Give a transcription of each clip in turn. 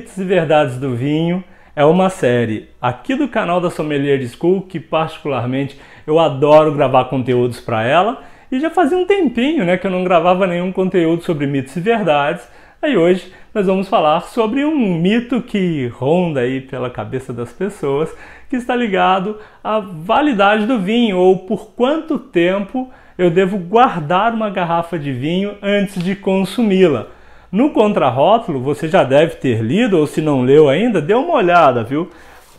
Mitos e Verdades do Vinho é uma série aqui do canal da Sommelier School que particularmente eu adoro gravar conteúdos para ela e já fazia um tempinho, né, que eu não gravava nenhum conteúdo sobre mitos e verdades. Aí hoje nós vamos falar sobre um mito que ronda aí pela cabeça das pessoas, que está ligado à validade do vinho ou por quanto tempo eu devo guardar uma garrafa de vinho antes de consumi-la. No contrarótulo, você já deve ter lido, ou se não leu ainda, dê uma olhada, viu?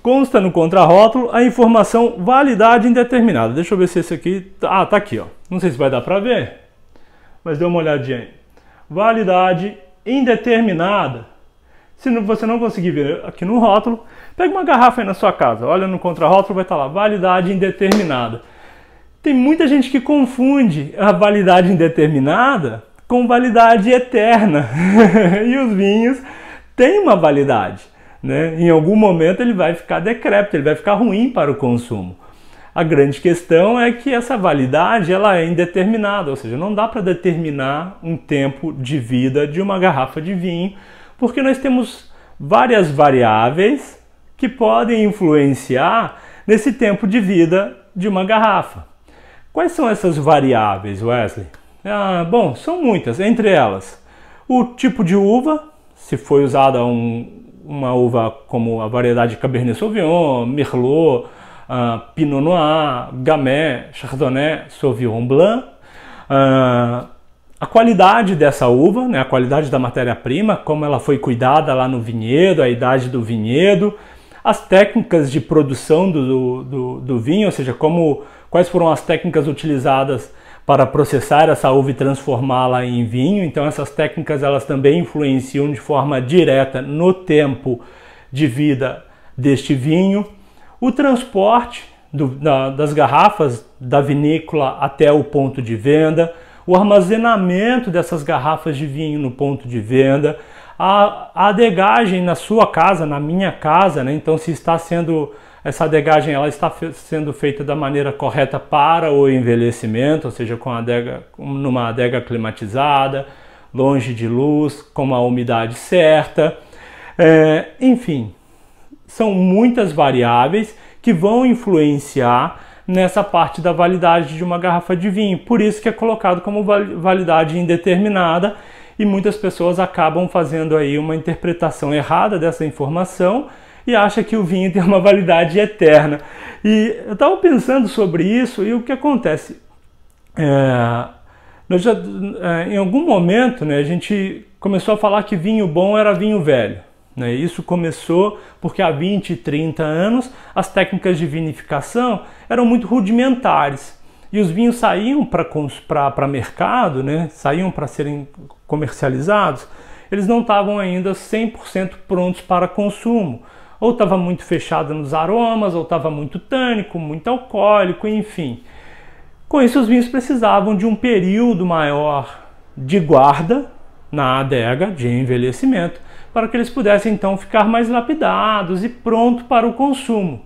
Consta no contrarótulo a informação validade indeterminada. Deixa eu ver se esse aqui. Tá, ah, tá aqui, ó. Não sei se vai dar para ver, mas dê uma olhadinha aí. Validade indeterminada. Se você não conseguir ver aqui no rótulo, pega uma garrafa aí na sua casa, olha no contrarótulo, vai estar tá lá, validade indeterminada. Tem muita gente que confunde a validade indeterminada com validade eterna. e os vinhos têm uma validade. Né? Em algum momento ele vai ficar decrépito, ele vai ficar ruim para o consumo. A grande questão é que essa validade ela é indeterminada, ou seja, não dá para determinar um tempo de vida de uma garrafa de vinho, porque nós temos várias variáveis que podem influenciar nesse tempo de vida de uma garrafa. Quais são essas variáveis, Wesley? Ah, bom, são muitas, entre elas o tipo de uva, se foi usada um, uma uva como a variedade Cabernet Sauvignon, Merlot, ah, Pinot Noir, Gamay, Chardonnay, Sauvignon Blanc, ah, a qualidade dessa uva, né, a qualidade da matéria-prima, como ela foi cuidada lá no vinhedo, a idade do vinhedo, as técnicas de produção do, do, do vinho, ou seja, como, quais foram as técnicas utilizadas para processar essa uva e transformá-la em vinho. Então essas técnicas elas também influenciam de forma direta no tempo de vida deste vinho. O transporte do, da, das garrafas da vinícola até o ponto de venda, o armazenamento dessas garrafas de vinho no ponto de venda, a, a adegagem na sua casa, na minha casa, né? então se está sendo essa adegagem ela está fe sendo feita da maneira correta para o envelhecimento, ou seja, com adega, numa adega climatizada, longe de luz, com a umidade certa. É, enfim, são muitas variáveis que vão influenciar nessa parte da validade de uma garrafa de vinho. Por isso que é colocado como validade indeterminada e muitas pessoas acabam fazendo aí uma interpretação errada dessa informação e acha que o vinho tem uma validade eterna. E eu estava pensando sobre isso e o que acontece? É, nós já, é, em algum momento né, a gente começou a falar que vinho bom era vinho velho. Né? Isso começou porque há 20, 30 anos as técnicas de vinificação eram muito rudimentares e os vinhos saíam para mercado, né? saíam para serem comercializados, eles não estavam ainda 100% prontos para consumo ou estava muito fechada nos aromas, ou estava muito tânico, muito alcoólico, enfim. Com isso, os vinhos precisavam de um período maior de guarda na adega de envelhecimento para que eles pudessem então ficar mais lapidados e pronto para o consumo.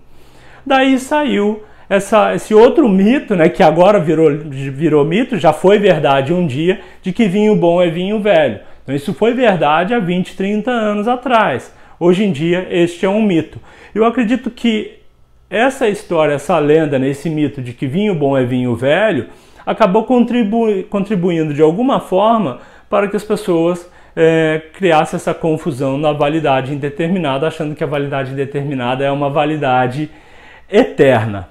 Daí saiu essa, esse outro mito, né, que agora virou, virou mito, já foi verdade um dia, de que vinho bom é vinho velho. Então, isso foi verdade há 20, 30 anos atrás. Hoje em dia, este é um mito. Eu acredito que essa história, essa lenda, né, esse mito de que vinho bom é vinho velho, acabou contribuindo de alguma forma para que as pessoas é, criassem essa confusão na validade indeterminada, achando que a validade indeterminada é uma validade eterna.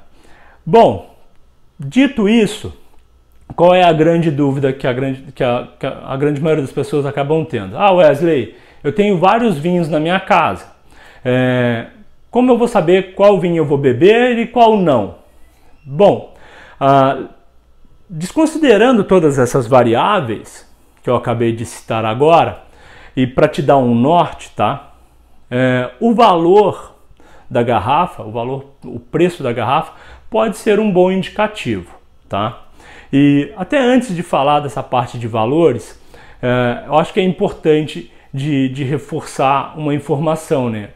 Bom, dito isso, qual é a grande dúvida que a grande, que a, que a grande maioria das pessoas acabam tendo? Ah, Wesley, eu tenho vários vinhos na minha casa. É, como eu vou saber qual vinho eu vou beber e qual não? Bom, ah, desconsiderando todas essas variáveis que eu acabei de citar agora, e para te dar um norte, tá? É, o valor da garrafa, o valor, o preço da garrafa pode ser um bom indicativo, tá? E até antes de falar dessa parte de valores, é, eu acho que é importante de, de, reforçar uma informação, né?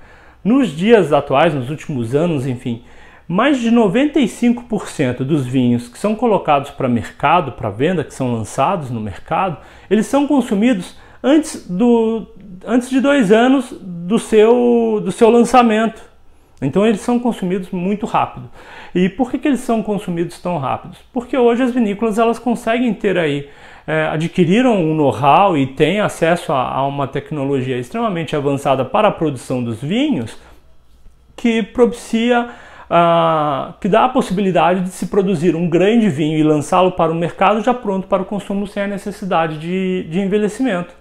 Nos dias atuais, nos últimos anos, enfim, mais de 95% dos vinhos que são colocados para mercado, para venda, que são lançados no mercado, eles são consumidos antes, do, antes de dois anos do seu, do seu lançamento. Então eles são consumidos muito rápido. E por que, que eles são consumidos tão rápidos? Porque hoje as vinícolas elas conseguem ter aí, é, adquiriram um know-how e têm acesso a, a uma tecnologia extremamente avançada para a produção dos vinhos que propicia ah, que dá a possibilidade de se produzir um grande vinho e lançá-lo para o mercado já pronto para o consumo sem a necessidade de, de envelhecimento.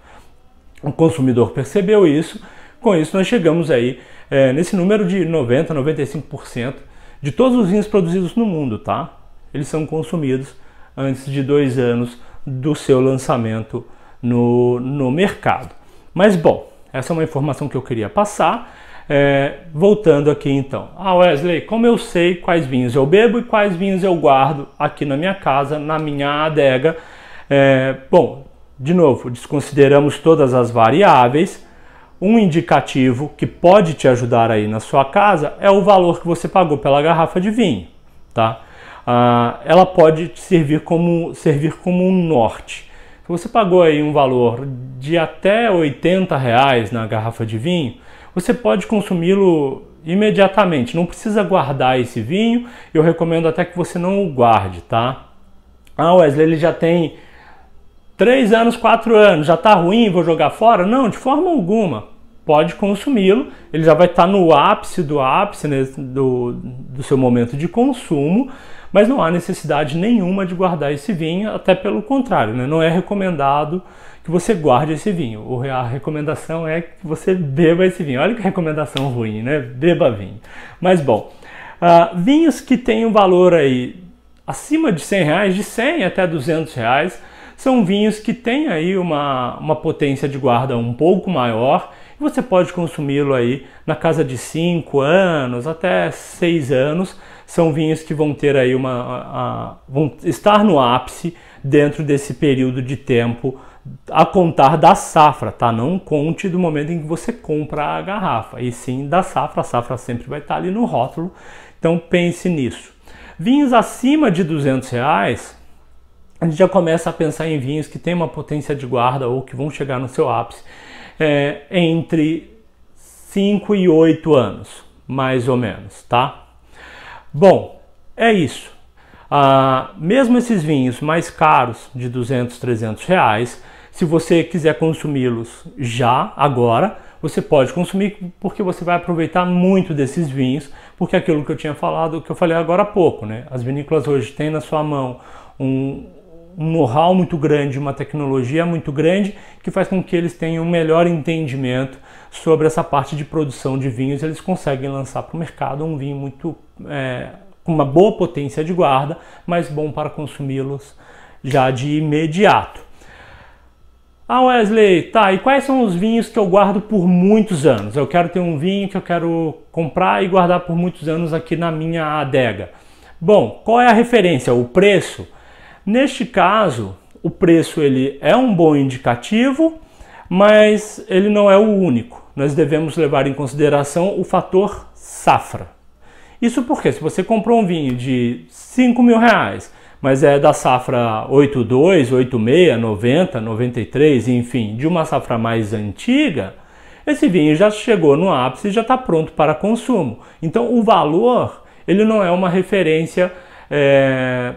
O consumidor percebeu isso com isso, nós chegamos aí é, nesse número de 90, 95% de todos os vinhos produzidos no mundo, tá? Eles são consumidos antes de dois anos do seu lançamento no, no mercado. Mas bom, essa é uma informação que eu queria passar. É, voltando aqui então. Ah, Wesley, como eu sei quais vinhos eu bebo e quais vinhos eu guardo aqui na minha casa, na minha adega? É, bom, de novo, desconsideramos todas as variáveis um indicativo que pode te ajudar aí na sua casa é o valor que você pagou pela garrafa de vinho, tá? Ah, ela pode te servir como, servir como um norte. Se você pagou aí um valor de até 80 reais na garrafa de vinho, você pode consumi-lo imediatamente. Não precisa guardar esse vinho. Eu recomendo até que você não o guarde, tá? Ah, Wesley, ele já tem Três anos, quatro anos, já está ruim, vou jogar fora? Não, de forma alguma. Pode consumi-lo, ele já vai estar tá no ápice do ápice né, do, do seu momento de consumo, mas não há necessidade nenhuma de guardar esse vinho, até pelo contrário, né? não é recomendado que você guarde esse vinho. A recomendação é que você beba esse vinho. Olha que recomendação ruim, né? Beba vinho. Mas bom, uh, vinhos que têm um valor aí acima de 100 reais, de 100 até 200 reais, são vinhos que têm aí uma, uma potência de guarda um pouco maior e você pode consumi-lo aí na casa de 5 anos até 6 anos. São vinhos que vão ter aí uma. A, vão estar no ápice dentro desse período de tempo a contar da safra, tá? Não conte do momento em que você compra a garrafa, e sim da safra. A safra sempre vai estar ali no rótulo, então pense nisso. Vinhos acima de 200 reais, a gente já começa a pensar em vinhos que têm uma potência de guarda ou que vão chegar no seu ápice é, entre 5 e 8 anos, mais ou menos, tá? Bom, é isso. Ah, mesmo esses vinhos mais caros, de 200, 300 reais, se você quiser consumi-los já, agora, você pode consumir porque você vai aproveitar muito desses vinhos, porque é aquilo que eu tinha falado, que eu falei agora há pouco, né? As vinícolas hoje têm na sua mão um, um know-how muito grande, uma tecnologia muito grande, que faz com que eles tenham um melhor entendimento sobre essa parte de produção de vinhos. Eles conseguem lançar para o mercado um vinho muito é, com uma boa potência de guarda, mas bom para consumi-los já de imediato. Ah, Wesley, tá, e quais são os vinhos que eu guardo por muitos anos? Eu quero ter um vinho que eu quero comprar e guardar por muitos anos aqui na minha adega. Bom, qual é a referência? O preço? Neste caso, o preço ele é um bom indicativo, mas ele não é o único. Nós devemos levar em consideração o fator safra. Isso porque se você comprou um vinho de 5 mil reais, mas é da safra 82, 86, 90, 93, enfim, de uma safra mais antiga, esse vinho já chegou no ápice e já está pronto para consumo. Então o valor ele não é uma referência é,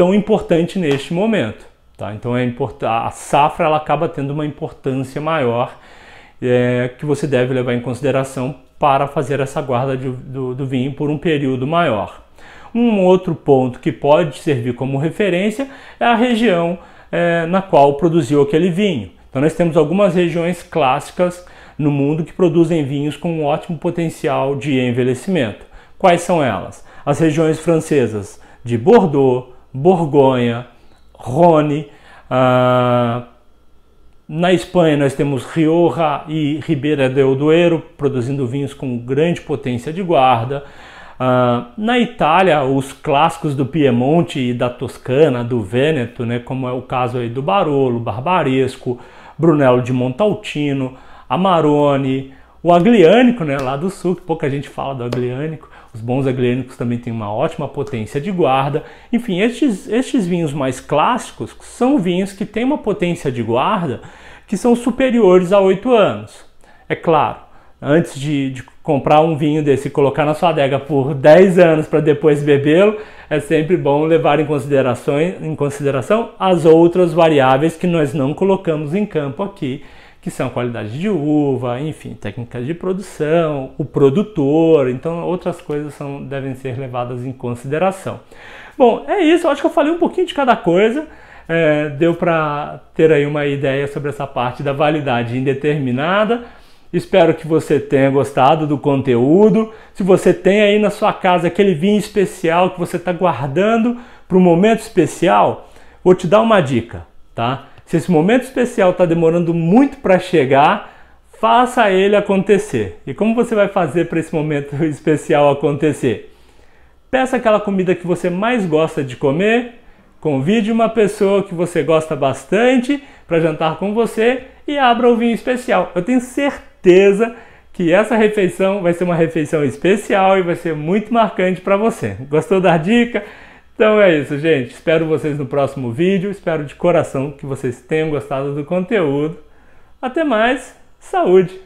tão importante neste momento. Tá? Então é a safra ela acaba tendo uma importância maior é, que você deve levar em consideração para fazer essa guarda de, do, do vinho por um período maior. Um outro ponto que pode servir como referência é a região é, na qual produziu aquele vinho. Então, nós temos algumas regiões clássicas no mundo que produzem vinhos com um ótimo potencial de envelhecimento. Quais são elas? As regiões francesas de Bordeaux, Borgonha, Rhône. Uh, na Espanha nós temos Rioja e Ribeira del Duero produzindo vinhos com grande potência de guarda. Uh, na Itália, os clássicos do Piemonte e da Toscana, do Vêneto, né, como é o caso aí do Barolo, Barbaresco, Brunello de Montaltino, Amarone, o Agliânico, né, lá do sul, que pouca gente fala do Agliânico, os bons agrênicos também têm uma ótima potência de guarda. Enfim, estes, estes vinhos mais clássicos são vinhos que têm uma potência de guarda que são superiores a 8 anos. É claro, antes de, de comprar um vinho desse e colocar na sua adega por 10 anos para depois bebê-lo, é sempre bom levar em consideração, em consideração as outras variáveis que nós não colocamos em campo aqui que são qualidade de uva, enfim, técnicas de produção, o produtor, então outras coisas são, devem ser levadas em consideração. Bom, é isso, eu acho que eu falei um pouquinho de cada coisa. É, deu para ter aí uma ideia sobre essa parte da validade indeterminada. Espero que você tenha gostado do conteúdo. Se você tem aí na sua casa aquele vinho especial que você está guardando para um momento especial, vou te dar uma dica, tá? Se esse momento especial está demorando muito para chegar, faça ele acontecer. E como você vai fazer para esse momento especial acontecer? Peça aquela comida que você mais gosta de comer, convide uma pessoa que você gosta bastante para jantar com você e abra o vinho especial. Eu tenho certeza que essa refeição vai ser uma refeição especial e vai ser muito marcante para você. Gostou da dica? Então é isso, gente. Espero vocês no próximo vídeo. Espero de coração que vocês tenham gostado do conteúdo. Até mais. Saúde!